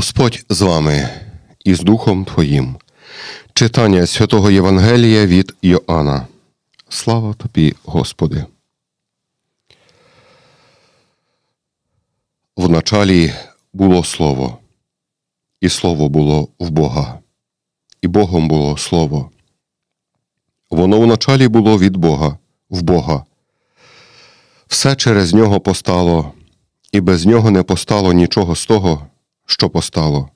Господь з вами і з Духом Твоїм. Читання святого Євангелія від Йоанна. Слава тобі, Господи. Вначалі було слово, і слово було в Бога, і Богом було слово. Воно вначалі було від Бога, в Бога. Все через нього постало, і без нього не постало нічого з того, що постало.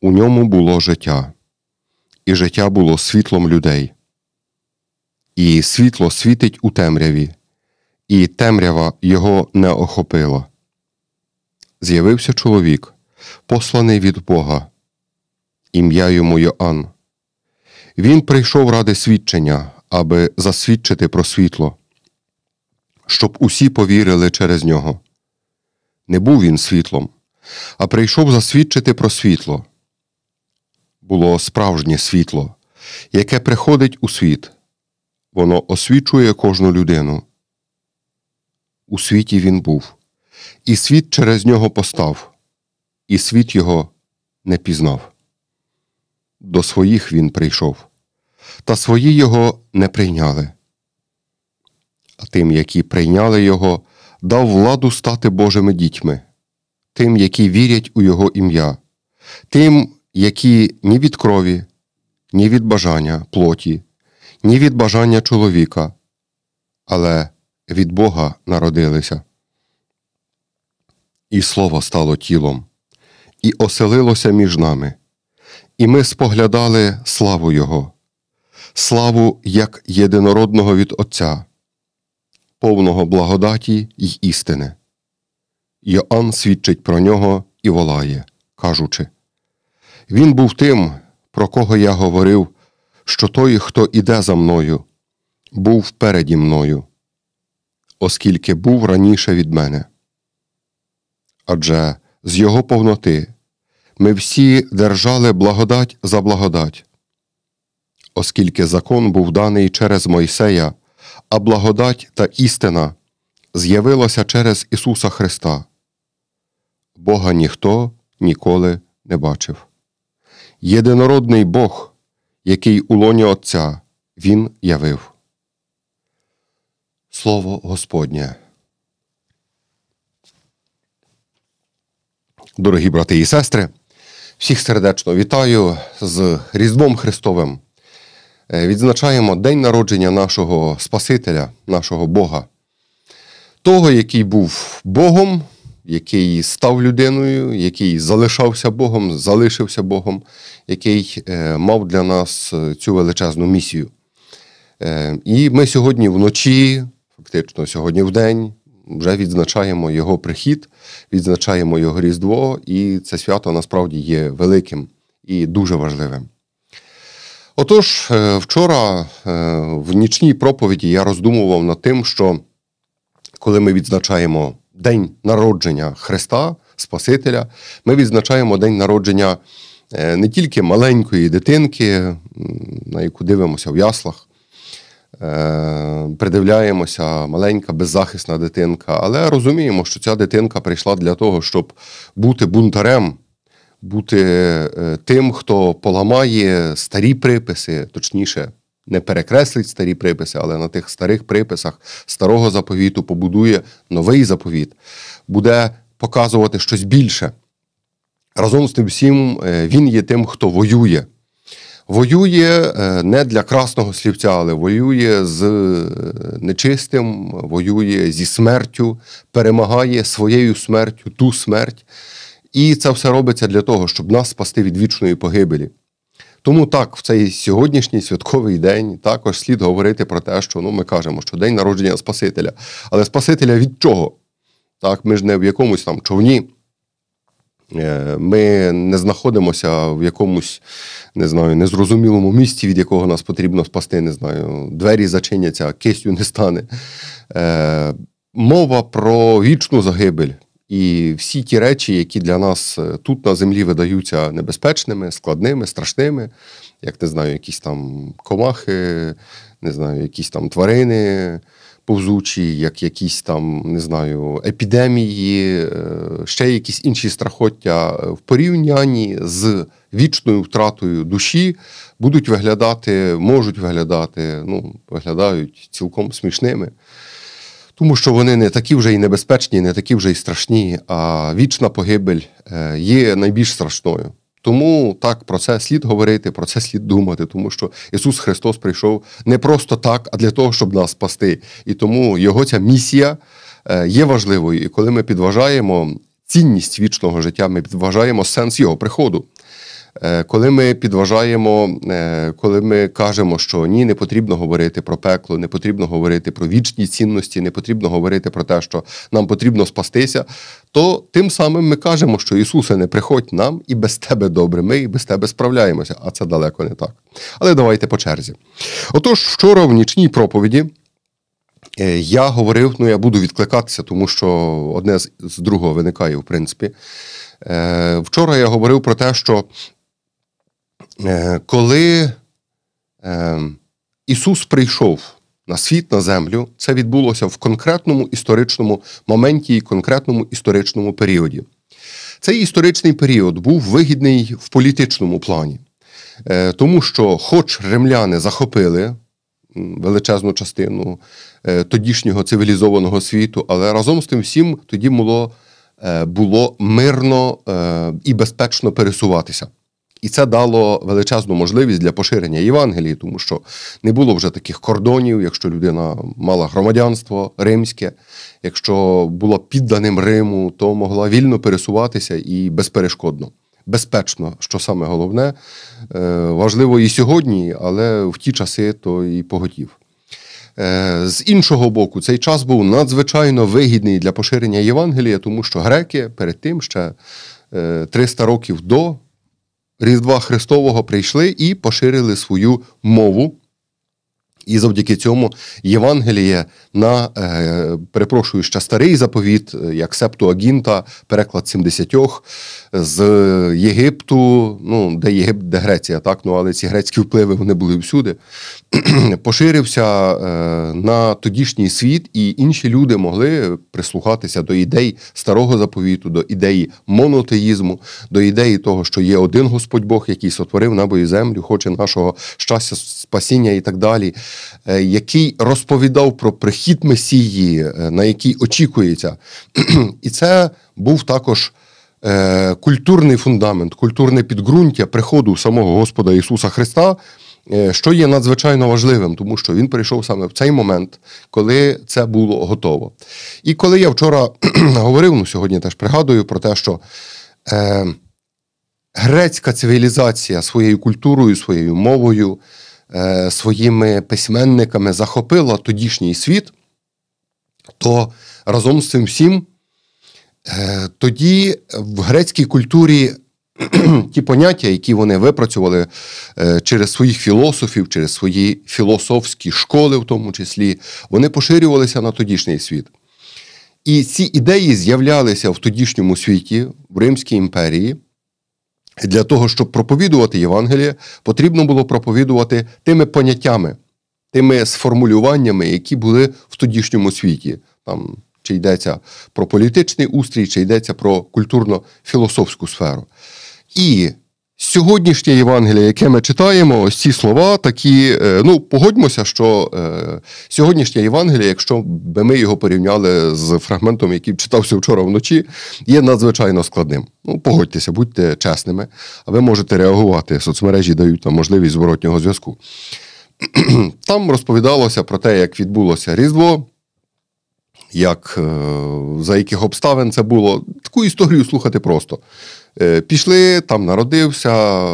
У ньому було життя, і життя було світлом людей. І світло світить у темряві, і темрява його не охопила. З'явився чоловік, посланий від Бога, ім'я йому Йоанн. Він прийшов ради свідчення, аби засвідчити про світло, щоб усі повірили через нього. Не був він світлом, а прийшов засвідчити про світло. Було справжнє світло, яке приходить у світ. Воно освічує кожну людину. У світі він був, і світ через нього постав, і світ його не пізнав. До своїх він прийшов, та свої його не прийняли. А тим, які прийняли його, дав владу стати Божими дітьми тим, які вірять у Його ім'я, тим, які ні від крові, ні від бажання плоті, ні від бажання чоловіка, але від Бога народилися. І слово стало тілом, і оселилося між нами, і ми споглядали славу Його, славу як єдинородного від Отця, повного благодаті й істини. Йоанн свідчить про нього і волає, кажучи Він був тим, про кого я говорив, що той, хто іде за мною, був впереді мною, оскільки був раніше від мене. Адже з його повноти ми всі держали благодать за благодать, оскільки закон був даний через Мойсея, а благодать та істина з'явилася через Ісуса Христа. Бога ніхто ніколи не бачив. Єдинородний Бог, який у лоні Отця Він явив. Слово Господнє. Дорогі брати і сестри, всіх сердечно вітаю з Різдвом Христовим. Е, відзначаємо день народження нашого Спасителя, нашого Бога, того, який був Богом який став людиною, який залишався Богом, залишився Богом, який е, мав для нас е, цю величезну місію. Е, і ми сьогодні вночі, фактично сьогодні в день, вже відзначаємо його прихід, відзначаємо його Різдво, і це свято насправді є великим і дуже важливим. Отож, вчора в нічній проповіді я роздумував над тим, що коли ми відзначаємо день народження Христа, Спасителя, ми відзначаємо день народження е, не тільки маленької дитинки, на яку дивимося в яслах, е, придивляємося, маленька беззахисна дитинка, але розуміємо, що ця дитинка прийшла для того, щоб бути бунтарем. Бути е, тим, хто поламає старі приписи, точніше, не перекреслить старі приписи, але на тих старих приписах старого заповіту побудує новий заповіт, буде показувати щось більше. Разом з тим всім е, він є тим, хто воює. Воює е, не для красного слівця, але воює з е, нечистим, воює зі смертю, перемагає своєю смертю ту смерть. І це все робиться для того, щоб нас спасти від вічної погибелі. Тому так, в цей сьогоднішній святковий день також слід говорити про те, що ну ми кажемо, що день народження Спасителя. Але Спасителя від чого? Так, ми ж не в якомусь там човні. Е, ми не знаходимося в якомусь не знаю, незрозумілому місці, від якого нас потрібно спасти, не знаю, двері зачиняться, кистю не стане. Е, мова про вічну загибель. І всі ті речі, які для нас е, тут на землі видаються небезпечними, складними, страшними, як не знаю, якісь там комахи, не знаю, якісь там тварини повзучі, як якісь там, не знаю, епідемії, е, ще якісь інші страхоття е, в порівнянні з вічною втратою душі будуть виглядати, можуть виглядати, ну, виглядають цілком смішними тому що вони не такі вже і небезпечні, не такі вже і страшні, а вічна погибель е, є найбільш страшною. Тому так про це слід говорити, про це слід думати, тому що Ісус Христос прийшов не просто так, а для того, щоб нас спасти. І тому Його ця місія е, є важливою. І коли ми підважаємо цінність вічного життя, ми підважаємо сенс його приходу. Е, коли ми підважаємо, е, коли ми кажемо, що ні, не потрібно говорити про пекло, не потрібно говорити про вічні цінності, не потрібно говорити про те, що нам потрібно спастися, то тим самим ми кажемо, що Ісусе, не приходь нам і без тебе добре, ми і без тебе справляємося, а це далеко не так. Але давайте по черзі. Отож, вчора в нічній проповіді. Е, я говорив, ну я буду відкликатися, тому що одне з другого виникає, в принципі. Вчора я говорив про те, що Е, коли е, Ісус прийшов на світ на землю, це відбулося в конкретному історичному моменті і конкретному історичному періоді. Цей історичний період був вигідний в політичному плані, е, тому що, хоч римляни захопили величезну частину тодішнього цивілізованого світу, але разом з тим всім тоді було, було мирно і безпечно пересуватися. І це дало величезну можливість для поширення Євангелії, тому що не було вже таких кордонів, якщо людина мала громадянство римське, якщо була підданим Риму, то могла вільно пересуватися і безперешкодно, безпечно, що саме головне, е, важливо і сьогодні, але в ті часи то і поготів. Е, з іншого боку, цей час був надзвичайно вигідний для поширення Євангелія, тому що греки перед тим ще 300 е, років до. Різдва Христового прийшли і поширили свою мову і завдяки цьому Євангеліє на е, перепрошую ще старий заповіт, е, як Септуагінта, переклад 70 з Єгипту, ну де Єгипт, де Греція, так ну але ці грецькі впливи вони були всюди. Поширився е, на тодішній світ, і інші люди могли прислухатися до ідей старого заповіту, до ідеї монотеїзму, до ідеї того, що є один Господь Бог, який сотворив небо і землю, хоче нашого щастя спасіння і так далі, е, який розповідав про прихід Месії, е, на який очікується. І це був також е, культурний фундамент, культурне підґрунтя приходу самого Господа Ісуса Христа. Що є надзвичайно важливим, тому що він прийшов саме в цей момент, коли це було готово. І коли я вчора говорив, ну сьогодні теж пригадую про те, що грецька цивілізація своєю культурою, своєю мовою, Е, своїми письменниками захопила тодішній світ, то разом з цим всім е, тоді в грецькій культурі ті поняття, які вони випрацювали е, через своїх філософів, через свої філософські школи, в тому числі, вони поширювалися на тодішній світ. І ці ідеї з'являлися в тодішньому світі, в Римській імперії. Для того, щоб проповідувати Євангеліє, потрібно було проповідувати тими поняттями, тими сформулюваннями, які були в тодішньому світі. Там чи йдеться про політичний устрій, чи йдеться про культурно-філософську сферу. І Сьогоднішнє Євангеліє, яке ми читаємо, ось ці слова такі. Е, ну, погодьмося, що е, сьогоднішнє Євангеліє, якщо би ми його порівняли з фрагментом, який читався вчора вночі, є надзвичайно складним. Ну, погодьтеся, будьте чесними, а ви можете реагувати. Соцмережі дають там можливість зворотнього зв'язку. Там розповідалося про те, як відбулося Різдво. Як е, за яких обставин це було, таку історію слухати просто. Е, пішли, там народився,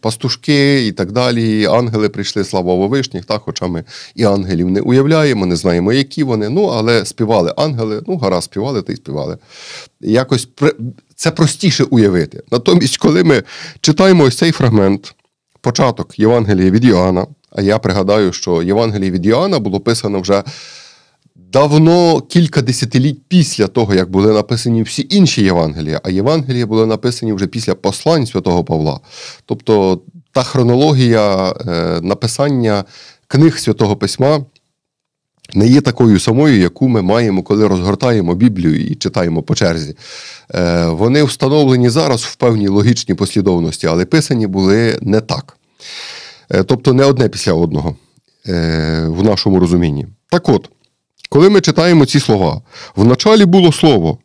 пастушки і так далі. Ангели прийшли, слава Вовишніх, та, хоча ми і ангелів не уявляємо, не знаємо, які вони, ну, але співали ангели, ну, гаразд співали та й співали. Якось Це простіше уявити. Натомість, коли ми читаємо ось цей фрагмент, початок Євангелії від Йоанна, а я пригадаю, що Євангеліє від Йоанна було писано вже давно кілька десятиліть після того, як були написані всі інші Євангелія, а Євангелія були написані вже після послань святого Павла. Тобто та хронологія е, написання книг святого письма. Не є такою самою, яку ми маємо, коли розгортаємо Біблію і читаємо по черзі. Е, вони встановлені зараз в певній логічній послідовності, але писані були не так. Е, тобто не одне після одного в нашому розумінні. Так от, коли ми читаємо ці слова, в началі було слово.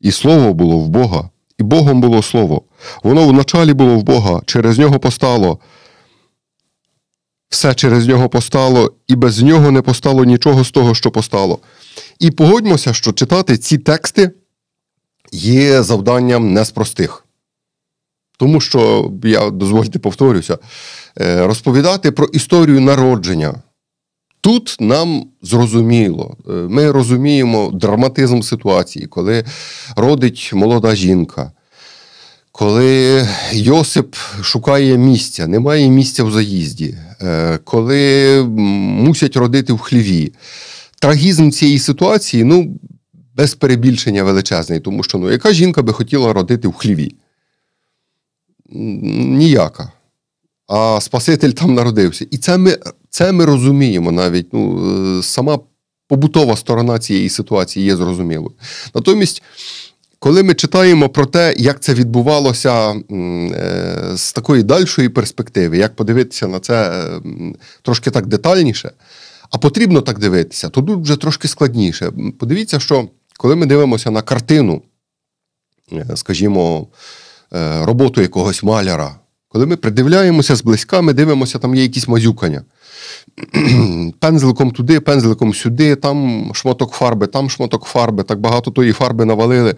І слово було в Бога, і Богом було слово. Воно в началі було в Бога, через нього постало. Все через нього постало, і без нього не постало нічого з того, що постало. І погодьмося, що читати ці тексти є завданням не з простих. Тому що, я дозвольте повторюся, е, розповідати про історію народження Тут нам зрозуміло, е, ми розуміємо драматизм ситуації, коли родить молода жінка, коли Йосип шукає місця, немає місця в заїзді, е, коли мусять родити в хліві. Трагізм цієї ситуації ну, без перебільшення величезний, тому що ну, яка жінка би хотіла родити в хліві? Ніяка. А Спаситель там народився. І це ми це ми розуміємо навіть. ну, е, Сама побутова сторона цієї ситуації є зрозумілою. Натомість, коли ми читаємо про те, як це відбувалося е, з такої дальшої перспективи, як подивитися на це е, трошки так детальніше, а потрібно так дивитися, то тут вже трошки складніше. Подивіться, що коли ми дивимося на картину, скажімо, роботу якогось маляра, коли ми придивляємося зблизька, ми дивимося, там є якісь мазюкання. Пензликом туди, пензликом сюди, там шматок фарби, там шматок фарби, так багато тої фарби навалили.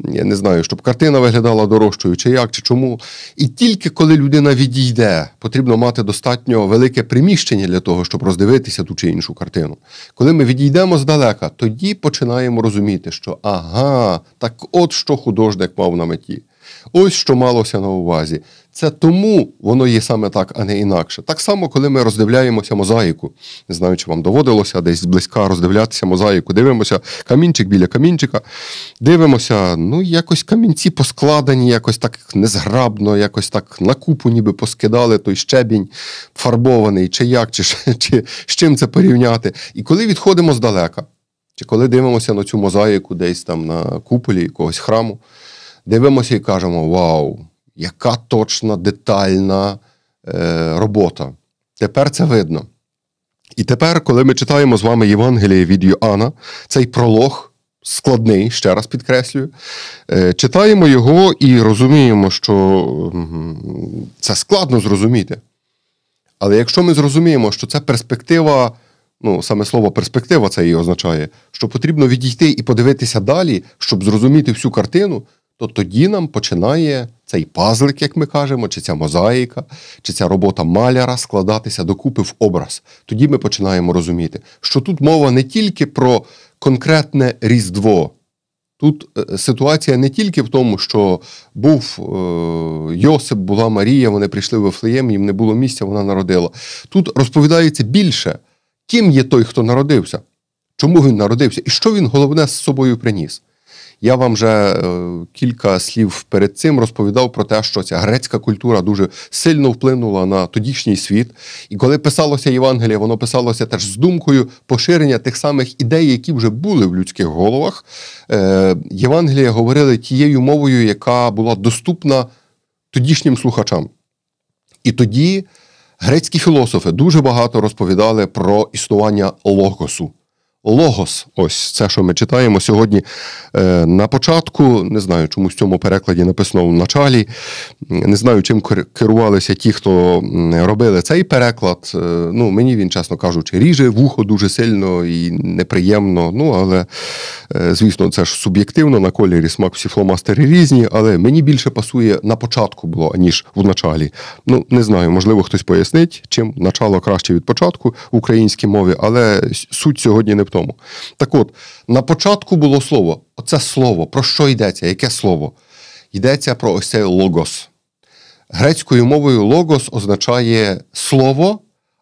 Я не знаю, щоб картина виглядала дорожчою, чи як, чи чому. І тільки коли людина відійде, потрібно мати достатньо велике приміщення для того, щоб роздивитися ту чи іншу картину. Коли ми відійдемо здалека, тоді починаємо розуміти, що ага, так от що художник мав на меті. Ось що малося на увазі. Це тому воно є саме так, а не інакше. Так само, коли ми роздивляємося мозаїку. Не знаю, чи вам доводилося десь зблизька роздивлятися мозаїку. Дивимося камінчик біля камінчика. Дивимося, ну якось камінці поскладені, якось так незграбно, якось так на купу ніби поскидали той щебінь фарбований, чи як, чи, чи з чим це порівняти. І коли відходимо здалека, чи коли дивимося на цю мозаїку десь там на куполі якогось храму, дивимося і кажемо Вау! яка точна, детальна е, робота. Тепер це видно. І тепер, коли ми читаємо з вами Євангеліє від Йоанна, цей пролог складний, ще раз підкреслюю, е, читаємо його і розуміємо, що це складно зрозуміти. Але якщо ми зрозуміємо, що це перспектива. Ну, саме слово перспектива це її означає, що потрібно відійти і подивитися далі, щоб зрозуміти всю картину, то тоді нам починає цей пазлик, як ми кажемо, чи ця мозаїка, чи ця робота маляра складатися докупи в образ. Тоді ми починаємо розуміти, що тут мова не тільки про конкретне різдво. Тут е, ситуація не тільки в тому, що був е, Йосип, була Марія, вони прийшли в Вифлеєм, їм не було місця, вона народила. Тут розповідається більше, ким є той, хто народився, чому він народився і що він головне з собою приніс. Я вам вже е, кілька слів перед цим розповідав про те, що ця грецька культура дуже сильно вплинула на тодішній світ. І коли писалося Євангеліє, воно писалося теж з думкою поширення тих самих ідей, які вже були в людських головах. Е, Євангелія говорили тією мовою, яка була доступна тодішнім слухачам. І тоді грецькі філософи дуже багато розповідали про існування логосу. Логос, ось це, що ми читаємо сьогодні. Е, на початку не знаю, чому в цьому перекладі написано в началі. Не знаю, чим керувалися ті, хто робили цей переклад. Е, ну, мені він, чесно кажучи, ріже вухо дуже сильно і неприємно. Ну, але е, звісно, це ж суб'єктивно на кольорі смак всі фломастери різні, але мені більше пасує на початку було, ніж в началі. Ну, не знаю, можливо, хтось пояснить, чим начало краще від початку в українській мові, але суть сьогодні не в тому. Так от, на початку було слово. Оце слово. Про що йдеться? Яке слово? Йдеться про ось цей логос. Грецькою мовою логос означає слово,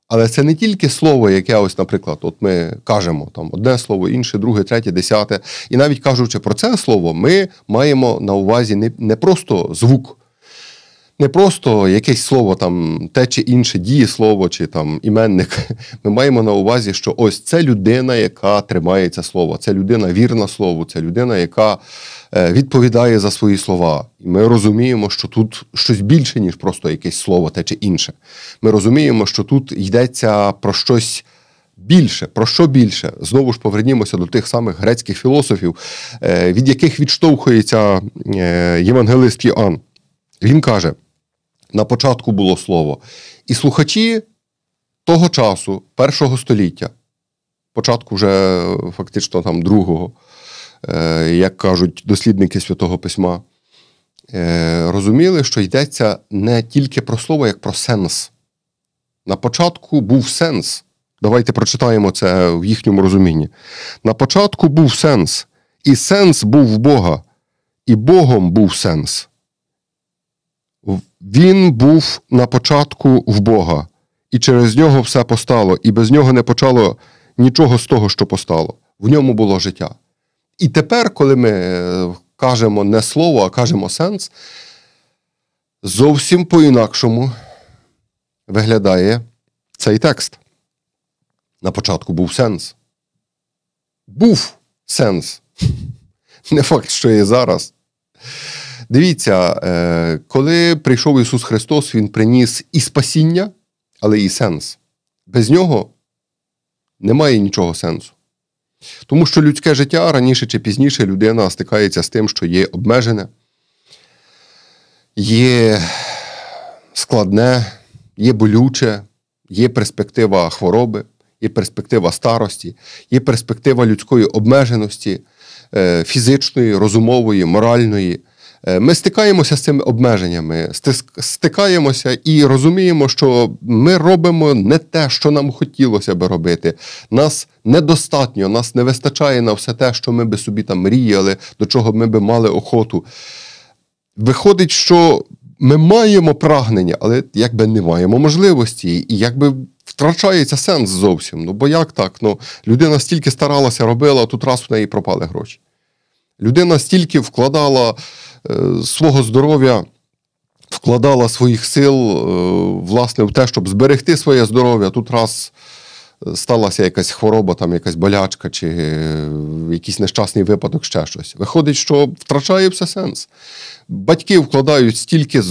але це не тільки слово, яке ось, наприклад, от ми кажемо там одне слово, інше, друге, третє, десяте. І навіть кажучи про це слово, ми маємо на увазі не, не просто звук не просто якесь слово, там те чи інше діє слово, чи там іменник. Ми маємо на увазі, що ось це людина, яка тримається слово, це людина вірна слову, це людина, яка е, відповідає за свої слова. І ми розуміємо, що тут щось більше, ніж просто якесь слово, те чи інше. Ми розуміємо, що тут йдеться про щось. Більше, про що більше? Знову ж повернімося до тих самих грецьких філософів, е, від яких відштовхується е, євангелист Йоанн. Він каже: на початку було слово. І слухачі того часу, першого століття, початку вже е, фактично там другого, е, як кажуть дослідники Святого Письма, е, розуміли, що йдеться не тільки про слово, як про сенс. На початку був сенс. Давайте прочитаємо це в їхньому розумінні. На початку був сенс, і сенс був в Бога, і Богом був сенс. Він був на початку в Бога, і через нього все постало, і без нього не почало нічого з того, що постало. В ньому було життя. І тепер, коли ми е, кажемо не слово, а кажемо сенс, зовсім по-інакшому виглядає цей текст. На початку був сенс. Був сенс. Не факт, що є зараз. Дивіться, е, коли прийшов Ісус Христос, Він приніс і спасіння, але і сенс. Без нього немає нічого сенсу. Тому що людське життя раніше чи пізніше людина стикається з тим, що є обмежене, є складне, є болюче, є перспектива хвороби, є перспектива старості, є перспектива людської обмеженості, е, фізичної, розумової, моральної. Е, ми стикаємося з цими обмеженнями, стикаємося і розуміємо, що ми робимо не те, що нам хотілося би робити. Нас недостатньо, нас не вистачає на все те, що ми би собі там мріяли, до чого ми би мали охоту. Виходить, що ми маємо прагнення, але якби не маємо можливості, і якби. Втрачається сенс зовсім. Ну, бо як так? Ну, Людина стільки старалася робила, а тут раз в неї пропали гроші. Людина стільки вкладала свого здоров'я. Вкладала своїх сил е, власне в те, щоб зберегти своє здоров'я. Тут раз е, сталася якась хвороба, там якась болячка, чи е, якийсь нещасний випадок, ще щось. Виходить, що втрачає все сенс. Батьки вкладають стільки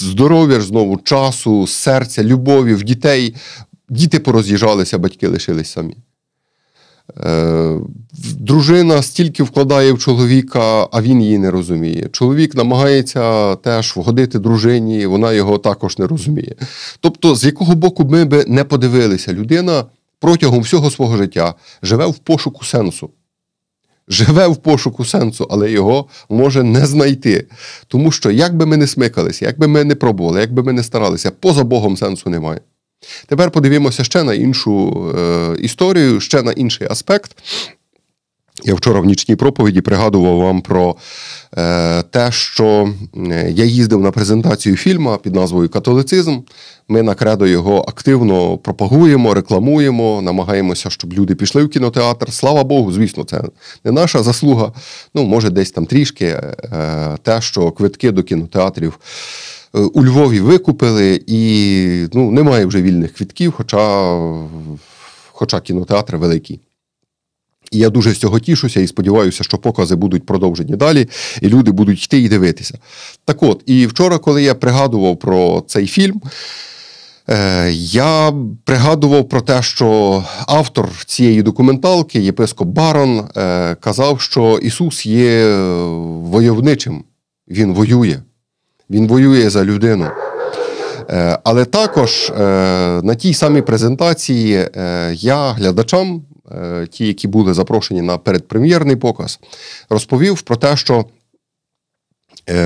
здоров'я, знову часу, серця, любові в дітей. Діти пороз'їжджалися, батьки лишились самі. Е, дружина стільки вкладає в чоловіка, а він її не розуміє. Чоловік намагається теж вгодити дружині, вона його також не розуміє. Тобто, з якого боку ми би не подивилися, людина протягом всього свого життя живе в пошуку сенсу. Живе в пошуку сенсу, але його може не знайти. Тому що як би ми не смикалися, як би ми не пробували, як би ми не старалися, поза Богом сенсу немає. Тепер подивимося ще на іншу е, історію, ще на інший аспект. Я вчора в нічній проповіді пригадував вам про е, те, що я їздив на презентацію фільма під назвою Католицизм. Ми на кредо його активно пропагуємо, рекламуємо, намагаємося, щоб люди пішли в кінотеатр. Слава Богу, звісно, це не наша заслуга. Ну, може, десь там трішки е, е те, що квитки до кінотеатрів. Е, у Львові викупили і ну, немає вже вільних квітків, хоча хоча кінотеатри великі. І я дуже з цього тішуся і сподіваюся, що покази будуть продовжені далі, і люди будуть йти і дивитися. Так от, і вчора, коли я пригадував про цей фільм, е, я пригадував про те, що автор цієї документалки, єпископ Барон, е, казав, що Ісус є войовничим, Він воює. Він воює за людину. Е, але також е, на тій самій презентації е, я глядачам, ті, які були запрошені на передпрем'єрний показ, розповів про те, що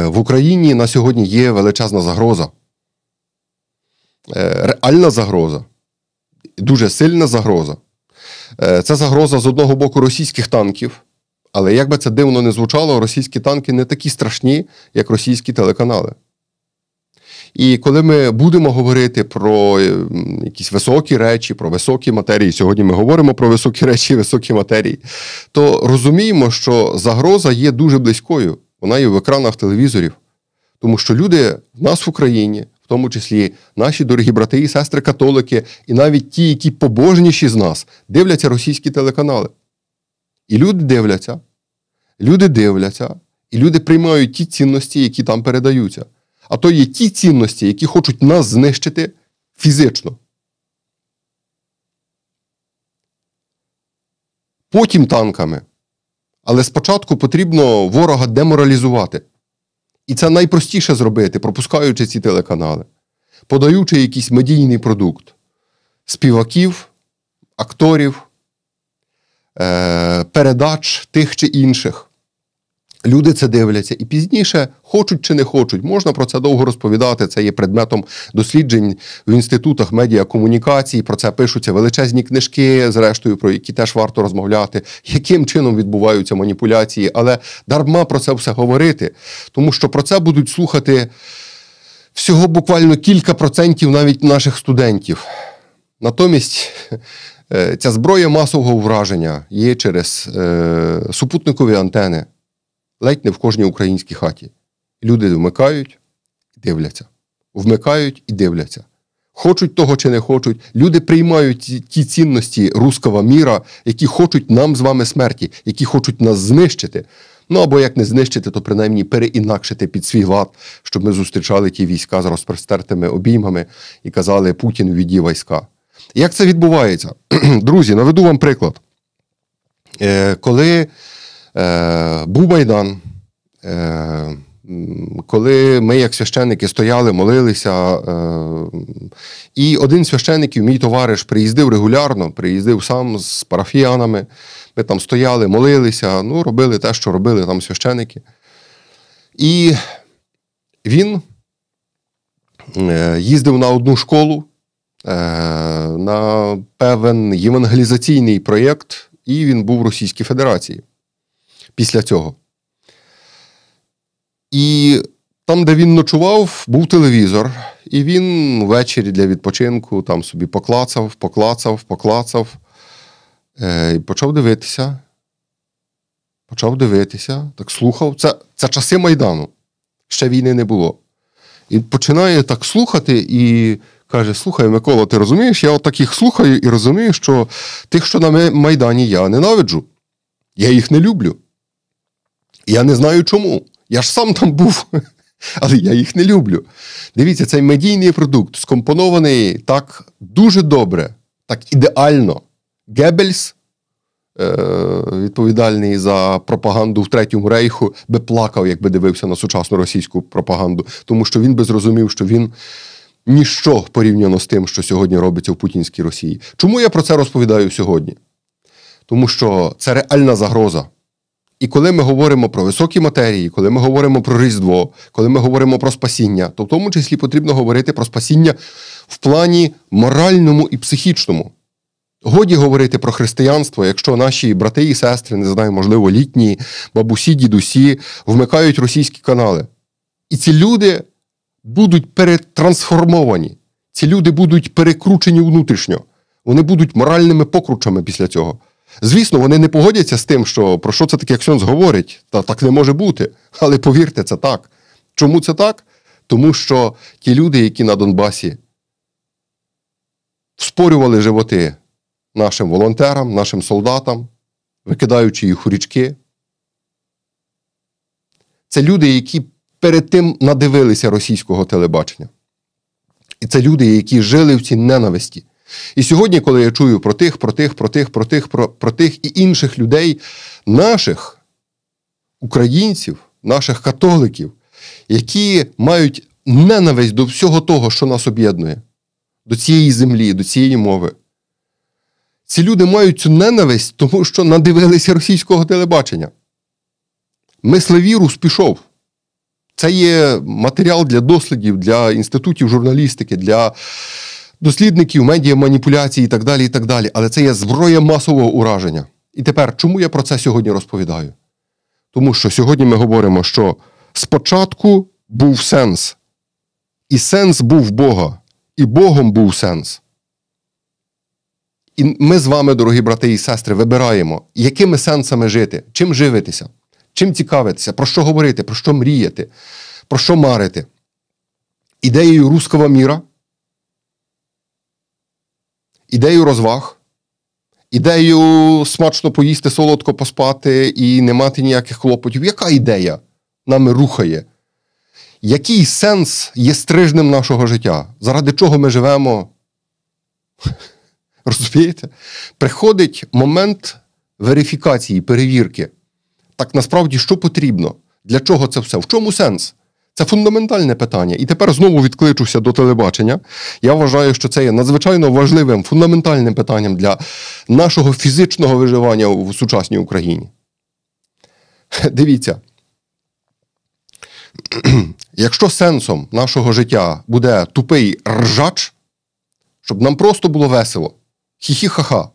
в Україні на сьогодні є величезна загроза. Реальна загроза, дуже сильна загроза. Це загроза з одного боку російських танків, але як би це дивно не звучало, російські танки не такі страшні, як російські телеканали. І коли ми будемо говорити про е, якісь високі речі, про високі матерії, сьогодні ми говоримо про високі речі, високі матерії, то розуміємо, що загроза є дуже близькою. Вона є в екранах телевізорів. Тому що люди в нас в Україні, в тому числі наші дорогі брати і сестри католики, і навіть ті, які побожніші з нас, дивляться російські телеканали. І люди дивляться, люди дивляться, і люди приймають ті цінності, які там передаються. А то є ті цінності, які хочуть нас знищити фізично. Потім танками. Але спочатку потрібно ворога деморалізувати. І це найпростіше зробити, пропускаючи ці телеканали, подаючи якийсь медійний продукт співаків, акторів. Е, передач тих чи інших. Люди це дивляться і пізніше хочуть чи не хочуть. Можна про це довго розповідати. Це є предметом досліджень в інститутах медіакомунікації. Про це пишуться величезні книжки, зрештою, про які теж варто розмовляти, яким чином відбуваються маніпуляції, але дарма про це все говорити, тому що про це будуть слухати всього буквально кілька процентів навіть наших студентів. Натомість Е, ця зброя масового враження є через е, супутникові антени, ледь не в кожній українській хаті. Люди вмикають і дивляться. Вмикають і дивляться. Хочуть того чи не хочуть. Люди приймають ті цінності руского міра, які хочуть нам з вами смерті, які хочуть нас знищити. Ну або як не знищити, то принаймні переінакшити під свій лад, щоб ми зустрічали ті війська з розпростертими обіймами і казали Путін віді війська. Як це відбувається? Друзі, наведу вам приклад. Е, Коли е, був Майдан, е, коли ми, як священники, стояли, молилися, е, і один священник, мій товариш, приїздив регулярно, приїздив сам з парафіянами, ми там стояли, молилися, ну, робили те, що робили там священики. І він е, їздив на одну школу. Е, на певен євангелізаційний проєкт, і він був в Російській Федерації після цього. І там, де він ночував, був телевізор, і він ввечері для відпочинку там собі поклацав, поклацав, поклацав е, і почав дивитися. Почав дивитися, так слухав. Це це часи Майдану. Ще війни не було. І починає так слухати, і каже: Слухай, Микола, ти розумієш? Я от таких слухаю і розумію, що тих, що на Майдані, я ненавиджу. Я їх не люблю. Я не знаю чому. Я ж сам там був, але я їх не люблю. Дивіться, цей медійний продукт скомпонований так дуже добре, так ідеально. Геббельс, е, відповідальний за пропаганду в Третьому рейху, би плакав, якби дивився на сучасну російську пропаганду, тому що він би зрозумів, що він ніщо порівняно з тим, що сьогодні робиться в Путінській Росії. Чому я про це розповідаю сьогодні? Тому що це реальна загроза. І коли ми говоримо про високі матерії, коли ми говоримо про Різдво, коли ми говоримо про спасіння, то в тому числі потрібно говорити про спасіння в плані моральному і психічному. Годі говорити про християнство, якщо наші брати і сестри, не знаю, можливо, літні, бабусі, дідусі, вмикають російські канали. І ці люди будуть перетрансформовані. Ці люди будуть перекручені внутрішньо. Вони будуть моральними покручами після цього. Звісно, вони не погодяться з тим, що про що це таке Ксьонс говорить, та так не може бути. Але повірте, це так. Чому це так? Тому що ті люди, які на Донбасі спорювали животи нашим волонтерам, нашим солдатам, викидаючи їх у річки, це люди, які перед тим надивилися російського телебачення. І це люди, які жили в цій ненависті. І сьогодні, коли я чую про тих, про тих, про тих, про тих, про, про тих і інших людей, наших українців, наших католиків, які мають ненависть до всього того, що нас об'єднує, до цієї землі, до цієї мови. Ці люди мають цю ненависть, тому що надивилися російського телебачення. Мисливірус пішов. Це є матеріал для дослідів, для інститутів журналістики, для дослідників, медіа маніпуляцій і так далі. і так далі. Але це є зброя масового ураження. І тепер, чому я про це сьогодні розповідаю? Тому що сьогодні ми говоримо, що спочатку був сенс, і сенс був Бога, і Богом був сенс. І ми з вами, дорогі брати і сестри, вибираємо, якими сенсами жити, чим живитися чим цікавитися, про що говорити, про що мріяти, про що марити. Ідеєю руского міра, ідею розваг. ідеєю смачно поїсти, солодко поспати і не мати ніяких хлопотів. Яка ідея нами рухає? Який сенс є стрижнем нашого життя? Заради чого ми живемо? Розумієте? Приходить момент верифікації, перевірки так насправді що потрібно? Для чого це все? В чому сенс? Це фундаментальне питання. І тепер знову відкличуся до телебачення. Я вважаю, що це є надзвичайно важливим фундаментальним питанням для нашого фізичного виживання в сучасній Україні. Дивіться. Якщо сенсом нашого життя буде тупий ржач, щоб нам просто було весело, хі-хі-ха-ха,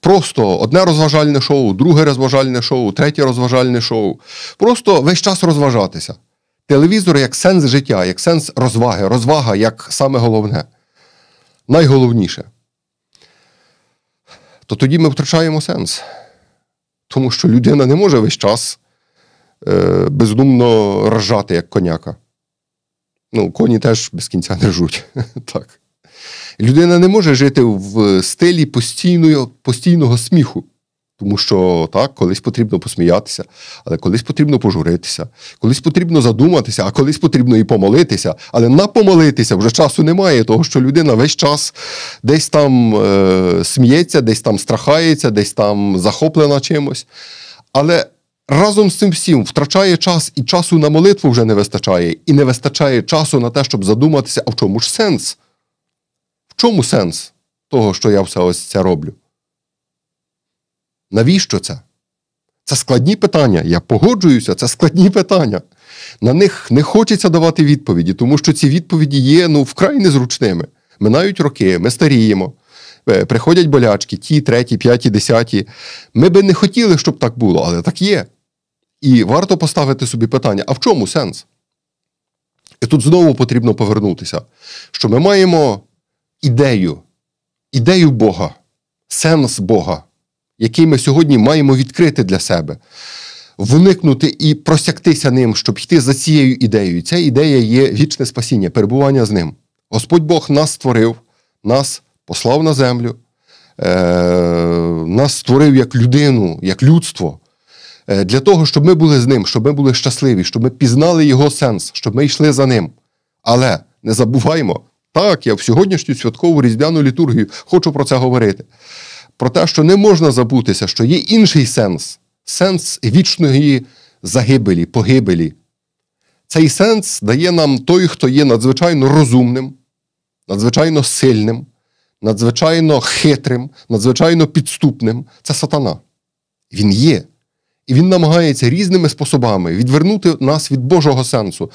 Просто одне розважальне шоу, друге розважальне шоу, третє розважальне шоу. Просто весь час розважатися. Телевізор як сенс життя, як сенс розваги, розвага як саме головне. Найголовніше. То тоді ми втрачаємо сенс. Тому що людина не може весь час е, бездумно ржати, як коняка. Ну, коні теж без кінця не ржуть. Так. Людина не може жити в стилі постійного, постійного сміху. Тому що так, колись потрібно посміятися, але колись потрібно пожуритися, колись потрібно задуматися, а колись потрібно і помолитися. Але на помолитися вже часу немає, того що людина весь час десь там е, сміється, десь там страхається, десь там захоплена чимось. Але разом з цим всім втрачає час і часу на молитву вже не вистачає, і не вистачає часу на те, щоб задуматися, а в чому ж сенс чому сенс того, що я все ось це роблю? Навіщо це? Це складні питання. Я погоджуюся, це складні питання. На них не хочеться давати відповіді, тому що ці відповіді є ну, вкрай незручними. Минають роки, ми старіємо, е, приходять болячки, ті, треті, п'яті, десяті. Ми би не хотіли, щоб так було, але так є. І варто поставити собі питання: а в чому сенс? І тут знову потрібно повернутися, що ми маємо ідею, ідею Бога, сенс Бога, який ми сьогодні маємо відкрити для себе, вникнути і просяктися ним, щоб йти за цією ідеєю. Ця ідея є вічне спасіння, перебування з ним. Господь Бог нас створив, нас послав на землю, е, нас створив як людину, як людство. Е, для того, щоб ми були з ним, щоб ми були щасливі, щоб ми пізнали його сенс, щоб ми йшли за ним. Але не забуваємо, так, я в сьогоднішню святкову різдвяну літургію хочу про це говорити. Про те, що не можна забутися, що є інший сенс сенс вічної загибелі, погибелі. Цей сенс дає нам той, хто є надзвичайно розумним, надзвичайно сильним, надзвичайно хитрим, надзвичайно підступним. Це сатана. Він є. І він намагається різними способами відвернути нас від Божого сенсу.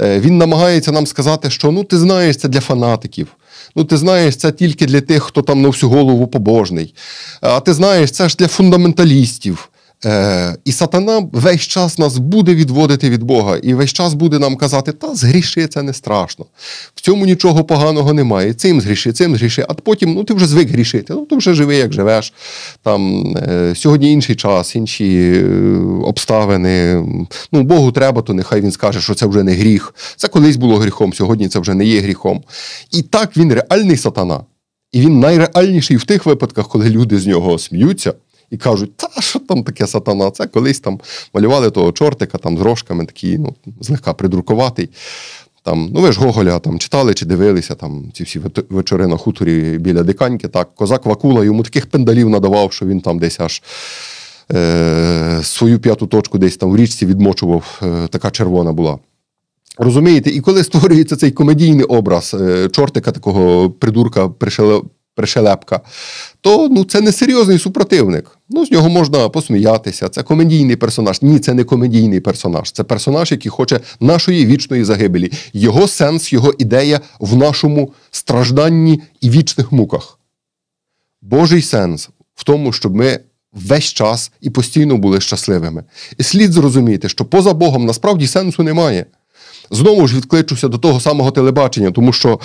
Е, він намагається нам сказати, що ну ти знаєш це для фанатиків. Ну, ти знаєш, це тільки для тих, хто там на всю голову побожний. А ти знаєш, це ж для фундаменталістів. Е, І сатана весь час нас буде відводити від Бога, і весь час буде нам казати, та згріши, це не страшно. В цьому нічого поганого немає. Цим згріши, цим згріши, а потім ну ти вже звик грішити. Ну ти вже живи, як живеш. Там е, Сьогодні інший час, інші е, обставини. Ну, Богу треба, то нехай він скаже, що це вже не гріх. Це колись було гріхом, сьогодні це вже не є гріхом. І так він реальний сатана. І він найреальніший в тих випадках, коли люди з нього сміються і кажуть, та що там таке сатана? Це колись там малювали того чортика там з рожками, такий, ну, злегка придрукуватий. Там, Ну ви ж Гоголя там читали чи дивилися там ці всі вечори на хуторі біля диканьки. Так, Козак Вакула йому таких пендалів надавав, що він там десь аж е, свою п'яту точку десь там в річці відмочував, е, така червона була. Розумієте, і коли створюється цей комедійний образ е, чортика, такого придурка, пришелепка, то ну, це не серйозний супротивник. Ну, З нього можна посміятися. Це комедійний персонаж. Ні, це не комедійний персонаж. Це персонаж, який хоче нашої вічної загибелі. Його сенс, його ідея в нашому стражданні і вічних муках. Божий сенс в тому, щоб ми. Весь час і постійно були щасливими. І слід зрозуміти, що поза Богом насправді сенсу немає. Знову ж відкличуся до того самого телебачення, тому що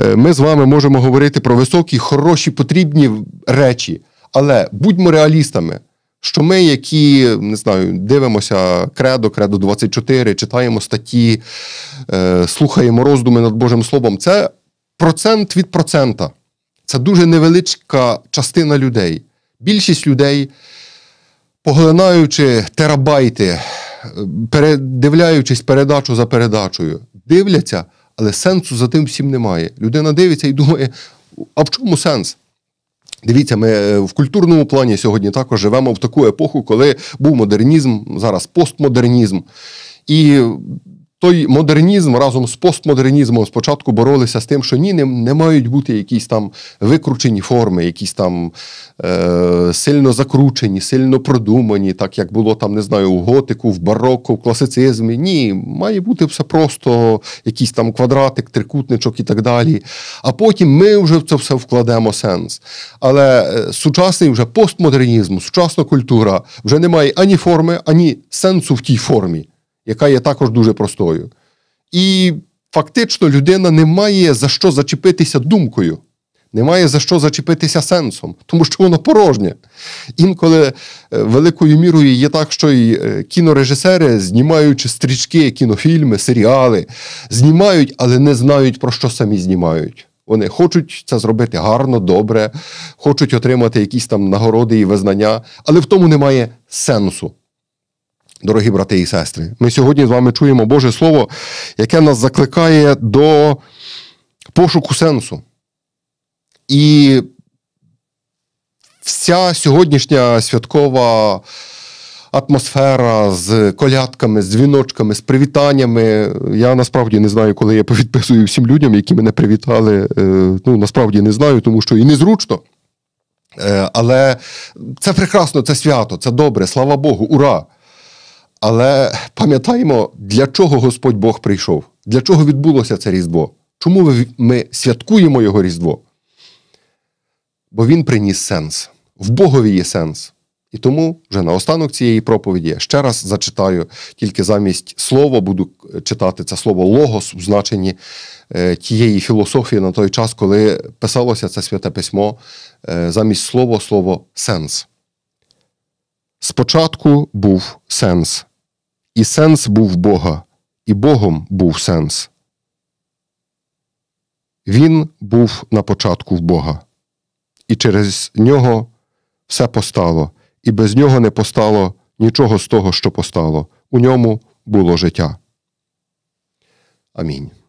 е, ми з вами можемо говорити про високі, хороші, потрібні речі. Але будьмо реалістами, що ми, які не знаю, дивимося кредо, кредо 24, читаємо статті, е, слухаємо роздуми над Божим Словом, це процент від процента. Це дуже невеличка частина людей. Більшість людей, поглинаючи терабайти передивляючись передачу за передачею, дивляться, але сенсу за тим всім немає. Людина дивиться і думає, а в чому сенс? Дивіться, ми е, в культурному плані сьогодні також живемо в таку епоху, коли був модернізм, зараз постмодернізм. І той модернізм разом з постмодернізмом спочатку боролися з тим, що ні, не, не мають бути якісь там викручені форми, якісь там е, сильно закручені, сильно продумані, так як було там, не знаю, у готику, в бароко, в класицизмі. Ні, має бути все просто, якийсь там квадратик, трикутничок і так далі. А потім ми вже в це все вкладемо сенс. Але е, сучасний вже постмодернізм, сучасна культура вже не має ані форми, ані сенсу в тій формі яка є також дуже простою. І фактично людина не має за що зачепитися думкою, не має за що зачепитися сенсом, тому що воно порожнє. Інколи е, великою мірою є так, що і е, кінорежисери, знімаючи стрічки, кінофільми, серіали, знімають, але не знають, про що самі знімають. Вони хочуть це зробити гарно, добре, хочуть отримати якісь там нагороди і визнання, але в тому немає сенсу дорогі брати і сестри. Ми сьогодні з вами чуємо Боже Слово, яке нас закликає до пошуку сенсу. І вся сьогоднішня святкова атмосфера з колядками, з дзвіночками, з привітаннями. Я насправді не знаю, коли я повідписую всім людям, які мене привітали. Е, ну, насправді не знаю, тому що і незручно. Е, але це прекрасно, це свято, це добре, слава Богу, ура! Але пам'ятаємо, для чого Господь Бог прийшов, для чого відбулося це Різдво? Чому ми святкуємо Його Різдво? Бо Він приніс сенс. В Богові є сенс. І тому вже наостанок цієї проповіді ще раз зачитаю, тільки замість слова буду читати це слово логос в значенні е, тієї філософії на той час, коли писалося це святе письмо, е, замість слова, слово сенс. Спочатку був сенс. І сенс був Бога, і Богом був сенс. Він був на початку в Бога, і через нього все постало, і без нього не постало нічого з того, що постало. У ньому було життя. Амінь.